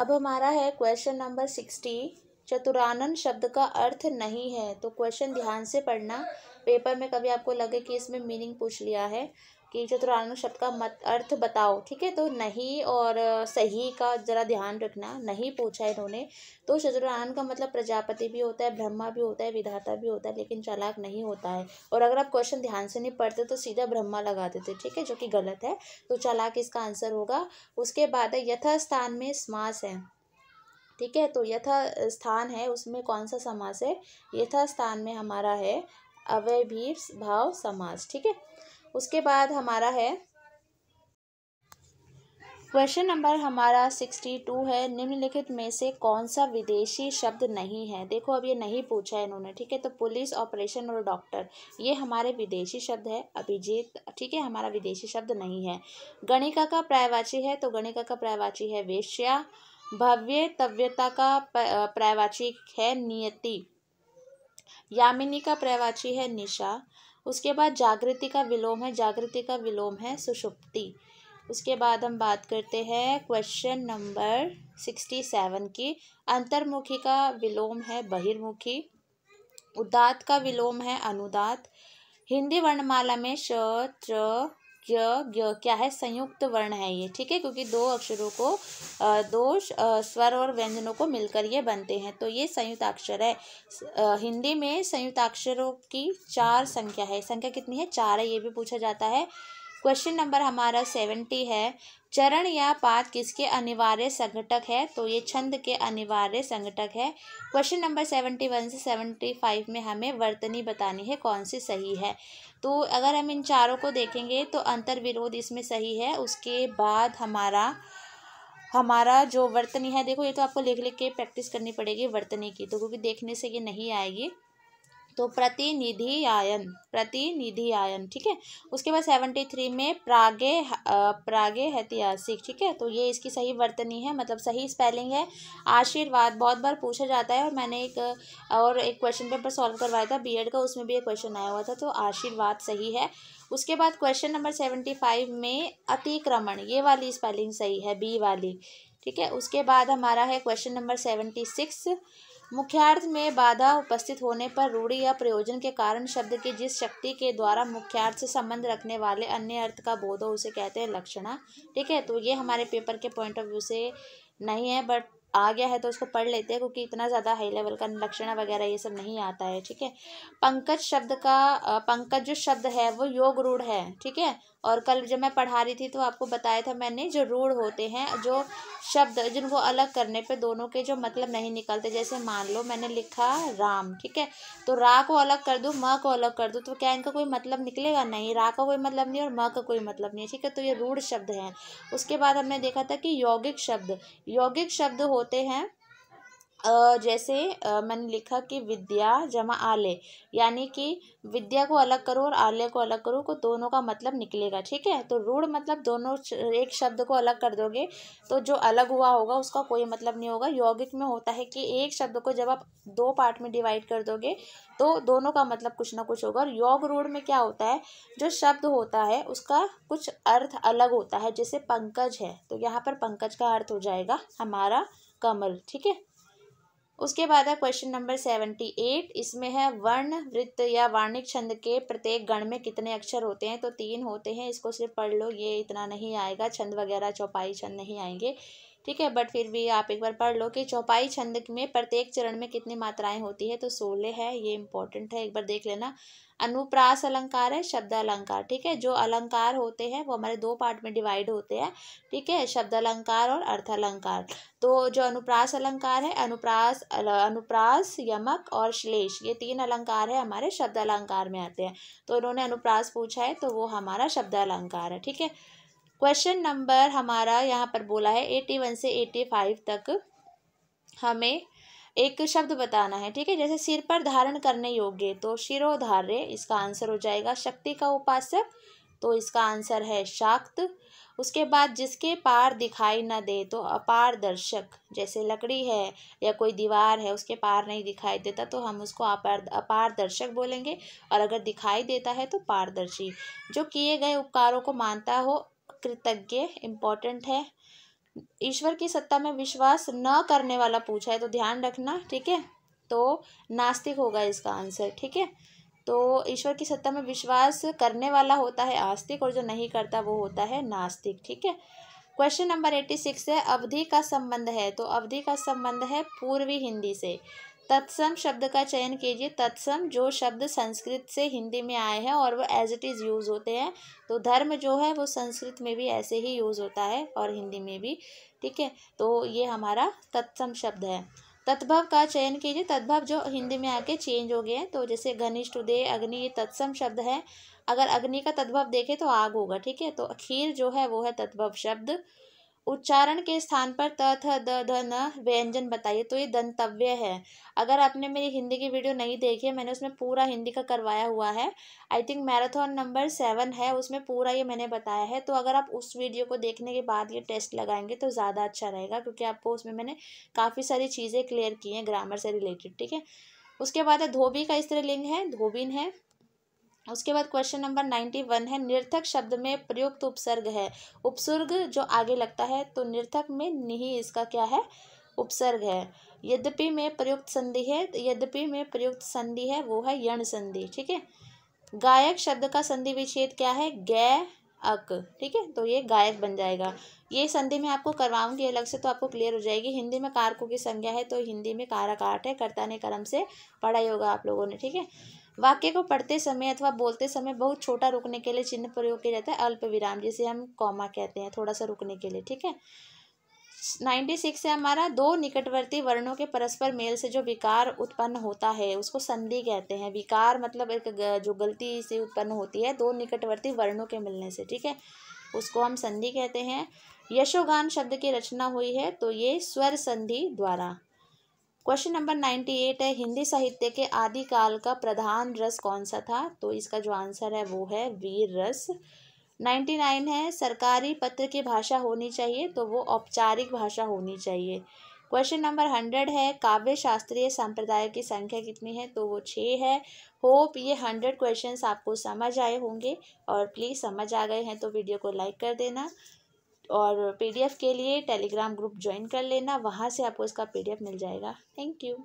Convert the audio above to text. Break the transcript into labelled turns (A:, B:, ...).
A: अब हमारा है क्वेश्चन नंबर सिक्सटी चतुरानन शब्द का अर्थ नहीं है तो क्वेश्चन ध्यान से पढ़ना पेपर में कभी आपको लगे कि इसमें मीनिंग पूछ लिया है कि चतुरानंद शब्द का मत अर्थ बताओ ठीक है तो नहीं और सही का ज़रा ध्यान रखना नहीं पूछा इन्होंने तो चतुरानंद का मतलब प्रजापति भी होता है ब्रह्मा भी होता है विधाता भी होता है लेकिन चालाक नहीं होता है और अगर आप क्वेश्चन ध्यान से नहीं पढ़ते तो सीधा ब्रह्मा लगा देते ठीक है जो कि गलत है तो चालाक इसका आंसर होगा उसके बाद यथास्थान में समास है ठीक है तो यथा स्थान है उसमें कौन सा समास है यथा स्थान में हमारा है अवयभीर भाव समास ठीक है उसके बाद हमारा है क्वेश्चन नंबर हमारा सिक्सटी टू है निम्नलिखित में से कौन सा विदेशी शब्द नहीं है देखो अब ये नहीं पूछा है इन्होंने ठीक है तो पुलिस ऑपरेशन और डॉक्टर ये हमारे विदेशी शब्द है अभिजीत ठीक है हमारा विदेशी शब्द नहीं है गणिका का प्रायवाची है तो गणिका का प्रायवाची है वेश्या भव्य तव्यता का प्रायवाची है नियति यामिनी का प्रायवाची है निशा उसके बाद जागृति का विलोम है जागृति का विलोम है सुषुप्ति उसके बाद हम बात करते हैं क्वेश्चन नंबर सिक्सटी सेवन की अंतर्मुखी का विलोम है बहिर्मुखी उदात का विलोम है अनुदात हिंदी वर्णमाला में श त्र ज क्या है संयुक्त वर्ण है ये ठीक है क्योंकि दो अक्षरों को दो स्वर और व्यंजनों को मिलकर ये बनते हैं तो ये संयुक्त अक्षर है हिंदी में संयुक्त अक्षरों की चार संख्या है संख्या कितनी है चार है ये भी पूछा जाता है क्वेश्चन नंबर हमारा सेवेंटी है चरण या पाद किसके अनिवार्य संगठक है तो ये छंद के अनिवार्य संगठक है क्वेश्चन नंबर सेवेंटी वन से सेवेंटी फाइव में हमें वर्तनी बतानी है कौन सी सही है तो अगर हम इन चारों को देखेंगे तो अंतर विरोध इसमें सही है उसके बाद हमारा हमारा जो वर्तनी है देखो ये तो आपको लिख लिख के प्रैक्टिस करनी पड़ेगी वर्तनी की तो क्योंकि देखने से ये नहीं आएगी तो प्रतिनिधि आयन प्रतिनिधि आयन ठीक है उसके बाद सेवेंटी थ्री में प्रागे प्रागे ऐतिहासिक ठीक है तो ये इसकी सही वर्तनी है मतलब सही स्पेलिंग है आशीर्वाद बहुत बार पूछा जाता है और मैंने एक और एक क्वेश्चन पेपर सॉल्व करवाया था बीएड का उसमें भी एक क्वेश्चन आया हुआ था तो आशीर्वाद सही है उसके बाद क्वेश्चन नंबर सेवेंटी फाइव में अतिक्रमण ये वाली स्पेलिंग सही है बी वाली ठीक है उसके बाद हमारा है क्वेश्चन नंबर सेवेंटी सिक्स मुख्यार्थ में बाधा उपस्थित होने पर रूढ़ी या प्रयोजन के कारण शब्द की जिस शक्ति के द्वारा मुख्यार्थ से संबंध रखने वाले अन्य अर्थ का बोध हो उसे कहते हैं लक्षणा ठीक है तो ये हमारे पेपर के पॉइंट ऑफ व्यू से नहीं है बट आ गया है तो उसको पढ़ लेते हैं क्योंकि इतना ज़्यादा हाई लेवल का लक्षण वगैरह ये सब नहीं आता है ठीक है पंकज शब्द का पंकज जो शब्द है वो योग रूढ़ है ठीक है और कल जब मैं पढ़ा रही थी तो आपको बताया था मैंने जो रूढ़ होते हैं जो शब्द जिनको अलग करने पे दोनों के जो मतलब नहीं निकलते जैसे मान लो मैंने लिखा राम ठीक है तो रा को अलग कर दूँ म को अलग कर दूँ तो क्या इनका कोई मतलब निकलेगा नहीं रा का कोई मतलब नहीं और म का कोई मतलब नहीं ठीक है तो ये रूढ़ शब्द हैं उसके बाद हमने देखा था कि यौगिक शब्द यौगिक शब्द हो होते हैं जैसे मैंने लिखा कि विद्या जमा आलय यानी कि विद्या को अलग करो और आले को अलग करो तो दोनों का मतलब निकलेगा ठीक है तो रूढ़ मतलब दोनों एक शब्द को अलग कर दोगे तो जो अलग हुआ होगा उसका कोई मतलब नहीं होगा यौगिक में होता है कि एक शब्द को जब आप दो पार्ट में डिवाइड कर दोगे तो दोनों का मतलब कुछ ना कुछ होगा और योग रूढ़ में क्या होता है जो शब्द होता है उसका कुछ अर्थ अलग होता है जैसे पंकज है तो यहाँ पर पंकज का अर्थ हो जाएगा हमारा कमल ठीक है उसके बाद है क्वेश्चन नंबर सेवेंटी एट इसमें है वर्ण वृत्त या वार्णिक छंद के प्रत्येक गण में कितने अक्षर होते हैं तो तीन होते हैं इसको सिर्फ पढ़ लो ये इतना नहीं आएगा छंद वगैरह चौपाई छंद नहीं आएंगे ठीक है बट फिर भी आप एक बार पढ़ लो कि चौपाई छंद में प्रत्येक चरण में कितनी मात्राएं होती है तो सोलह है ये इंपॉर्टेंट है एक बार देख लेना अनुप्रास अलंकार है शब्द अलंकार ठीक है जो अलंकार होते हैं वो हमारे दो पार्ट में डिवाइड होते हैं ठीक है शब्द अलंकार और अर्थ अलंकार तो जो अनुप्रास अलंकार है अनुप्रास अनुप्रास यमक और श्लेष ये तीन अलंकार है हमारे शब्द अलंकार में आते हैं तो उन्होंने अनुप्रास पूछा है तो वो हमारा शब्द अलंकार है ठीक है क्वेश्चन नंबर हमारा यहाँ पर बोला है एटी वन से एटी फाइव तक हमें एक शब्द बताना है ठीक है जैसे सिर पर धारण करने योग्य तो शिरोधार्य इसका आंसर हो जाएगा शक्ति का उपासक तो इसका आंसर है शाक्त उसके बाद जिसके पार दिखाई ना दे तो अपारदर्शक जैसे लकड़ी है या कोई दीवार है उसके पार नहीं दिखाई देता तो हम उसको अपार अपारदर्शक बोलेंगे और अगर दिखाई देता है तो पारदर्शी जो किए गए उपकारों को मानता हो कृतज्ञ इम्पॉर्टेंट है ईश्वर की सत्ता में विश्वास न करने वाला पूछा है तो ध्यान रखना ठीक है तो नास्तिक होगा इसका आंसर ठीक है तो ईश्वर की सत्ता में विश्वास करने वाला होता है आस्तिक और जो नहीं करता वो होता है नास्तिक ठीक है क्वेश्चन नंबर एट्टी सिक्स है अवधि का संबंध है तो अवधि का संबंध है पूर्वी हिंदी से तत्सम शब्द का चयन कीजिए तत्सम जो शब्द संस्कृत से हिंदी में आए हैं और वो एज इट इज़ यूज़ होते हैं तो धर्म जो है वो संस्कृत में भी ऐसे ही यूज़ होता है और हिंदी में भी ठीक है तो ये हमारा तत्सम शब्द है तद्भव का चयन कीजिए तद्भव जो हिंदी में आके चेंज हो गए हैं तो जैसे घनिष्ठ उदय अग्नि ये तत्सम शब्द है अगर अग्नि का तद्भव देखें तो आग होगा ठीक है तो अखीर जो है वो है तद्भव शब्द उच्चारण के स्थान पर त थ द ध न व्यंजन बताइए तो ये दंतव्य है अगर आपने मेरी हिंदी की वीडियो नहीं देखी है मैंने उसमें पूरा हिंदी का करवाया हुआ है I think marathon number seven है उसमें पूरा ये मैंने बताया है तो अगर आप उस वीडियो को देखने के बाद ये टेस्ट लगाएंगे तो ज़्यादा अच्छा रहेगा क्योंकि आपको उसमें मैंने काफ़ी सारी चीज़ें क्लियर की हैं ग्रामर से रिलेटेड ठीक है उसके बाद है धोबी का इस तरह लिंग है धोबिन है उसके बाद क्वेश्चन नंबर नाइन्टी वन है निर्थक शब्द में प्रयुक्त उपसर्ग है उपसर्ग जो आगे लगता है तो निर्थक में निही इसका क्या है उपसर्ग है यद्यपि में प्रयुक्त संधि है तो यद्यपि में प्रयुक्त संधि है वो है यण संधि ठीक है गायक शब्द का संधि विच्छेद क्या है गै अक ठीक है तो ये गायक बन जाएगा ये संधि मैं आपको करवाऊंगी अलग से तो आपको क्लियर हो जाएगी हिंदी में कारकों की संज्ञा है तो हिंदी में कारक आठ है कर्ता ने कर्म से पढ़ाई होगा आप लोगों ने ठीक है वाक्य को पढ़ते समय अथवा बोलते समय बहुत छोटा रुकने के लिए चिन्ह प्रयोग किया जाता है अल्प विराम जिसे हम कॉमा कहते हैं थोड़ा सा रुकने के लिए ठीक है नाइन्टी सिक्स है हमारा दो निकटवर्ती वर्णों के परस्पर मेल से जो विकार उत्पन्न होता है उसको संधि कहते हैं विकार मतलब एक जो गलती से उत्पन्न होती है दो निकटवर्ती वर्णों के मिलने से ठीक है उसको हम संधि कहते हैं यशोगान शब्द की रचना हुई है तो ये स्वर संधि द्वारा क्वेश्चन नंबर नाइन्टी एट है हिंदी साहित्य के आदिकाल का प्रधान रस कौन सा था तो इसका जो आंसर है वो है वीर रस नाइन्टी नाइन है सरकारी पत्र की भाषा होनी चाहिए तो वो औपचारिक भाषा होनी चाहिए क्वेश्चन नंबर हंड्रेड है काव्य शास्त्रीय संप्रदाय की संख्या कितनी है तो वो छः है होप ये हंड्रेड क्वेश्चंस आपको समझ आए होंगे और प्लीज़ समझ आ गए हैं तो वीडियो को लाइक कर देना और पीडीएफ के लिए टेलीग्राम ग्रुप ज्वाइन कर लेना वहाँ से आपको इसका पीडीएफ मिल जाएगा थैंक यू